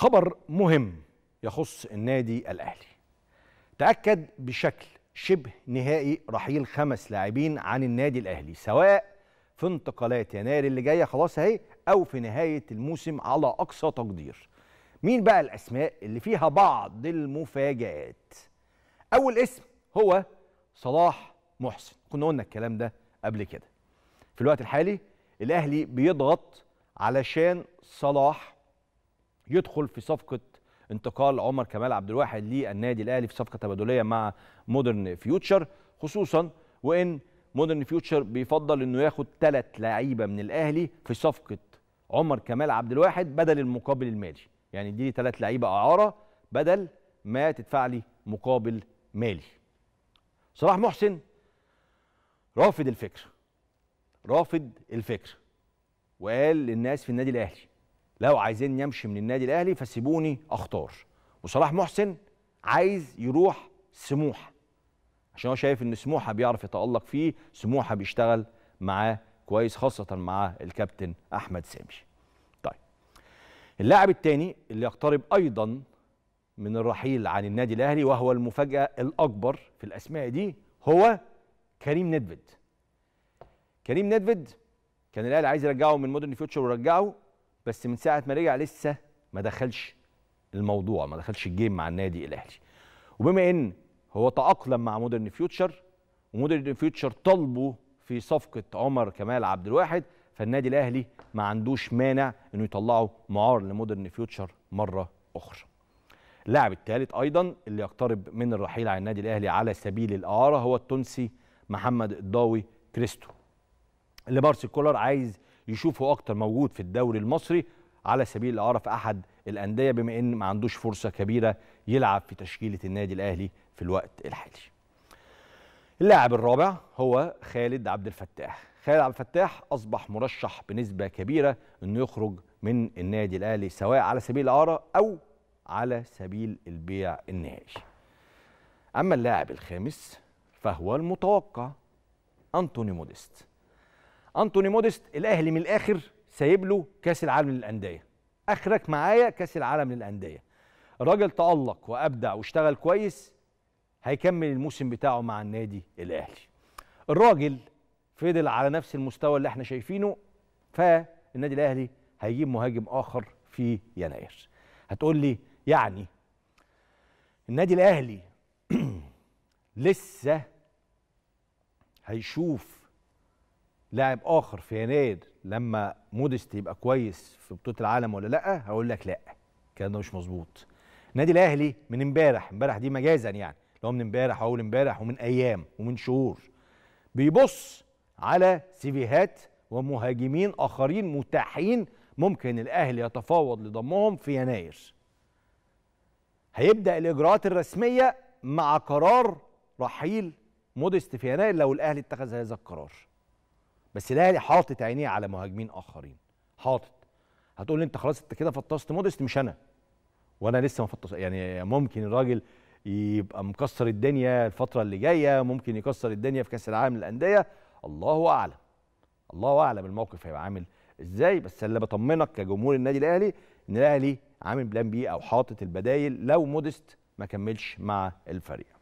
خبر مهم يخص النادي الاهلي تاكد بشكل شبه نهائي رحيل خمس لاعبين عن النادي الاهلي سواء في انتقالات يناير اللي جايه خلاص اهي او في نهايه الموسم على اقصى تقدير مين بقى الاسماء اللي فيها بعض المفاجات اول اسم هو صلاح محسن كنا قلنا الكلام ده قبل كده في الوقت الحالي الاهلي بيضغط علشان صلاح يدخل في صفقه انتقال عمر كمال عبد الواحد للنادي الاهلي في صفقه تبادليه مع مودرن فيوتشر خصوصا وان مودرن فيوتشر بيفضل انه ياخد ثلاث لعيبه من الاهلي في صفقه عمر كمال عبد الواحد بدل المقابل المالي يعني اديني ثلاث لعيبه اعاره بدل ما تدفع لي مقابل مالي صلاح محسن رافض الفكر رافض الفكر وقال للناس في النادي الاهلي لو عايزين يمشي من النادي الاهلي فسيبوني اختار وصلاح محسن عايز يروح سموحه عشان هو شايف ان سموحه بيعرف يتالق فيه سموحه بيشتغل معاه كويس خاصه مع الكابتن احمد سامي طيب اللاعب الثاني اللي يقترب ايضا من الرحيل عن النادي الاهلي وهو المفاجاه الاكبر في الاسماء دي هو كريم ندفد كريم ندفد كان الاهلي عايز يرجعه من مودرن فيوتشر ورجعه بس من ساعه ما رجع لسه ما دخلش الموضوع ما دخلش الجيم مع النادي الاهلي وبما ان هو تاقلم مع مودرن فيوتشر ومودرن فيوتشر طالبه في صفقه عمر كمال عبد الواحد فالنادي الاهلي ما عندوش مانع انه يطلعه معار لمودرن فيوتشر مره اخرى اللاعب الثالث ايضا اللي يقترب من الرحيل عن النادي الاهلي على سبيل الاعاره هو التونسي محمد الضاوي كريستو اللي مارسيل كولر عايز يشوفه اكتر موجود في الدوري المصري على سبيل الاعاره في احد الانديه بما ان ما عندوش فرصه كبيره يلعب في تشكيله النادي الاهلي في الوقت الحالي. اللاعب الرابع هو خالد عبد الفتاح، خالد عبد الفتاح اصبح مرشح بنسبه كبيره انه يخرج من النادي الاهلي سواء على سبيل الاعاره او على سبيل البيع النهائي. اما اللاعب الخامس فهو المتوقع انتوني موديست انتوني موديست الاهلي من الاخر سايب له كاس العالم للانديه اخرك معايا كاس العالم للانديه الراجل تالق وابدع واشتغل كويس هيكمل الموسم بتاعه مع النادي الاهلي الراجل فضل على نفس المستوى اللي احنا شايفينه فالنادي الاهلي هيجيب مهاجم اخر في يناير هتقول لي يعني النادي الاهلي لسه هيشوف لاعب اخر في يناير لما مودست يبقى كويس في بطوله العالم ولا لا هقول لك لا الكلام ده مش مظبوط النادي الاهلي من امبارح امبارح دي مجازا يعني لو من امبارح واول امبارح ومن ايام ومن شهور بيبص على سيفيهات ومهاجمين اخرين متاحين ممكن الاهلي يتفاوض لضمهم في يناير هيبدا الاجراءات الرسميه مع قرار رحيل مودست في يناير لو الاهلي اتخذ هذا القرار بس الاهلي حاطط عينيه على مهاجمين اخرين حاطط هتقول لي انت خلاص انت كده فطست مودست مش انا وانا لسه ما فطست يعني ممكن الراجل يبقى مكسر الدنيا الفتره اللي جايه ممكن يكسر الدنيا في كاس العالم للانديه الله اعلم الله اعلم الموقف هيبقى عامل ازاي بس اللي بطمنك كجمهور النادي الاهلي ان الاهلي عامل بلان بي او حاطط البدايل لو مودست ما كملش مع الفريق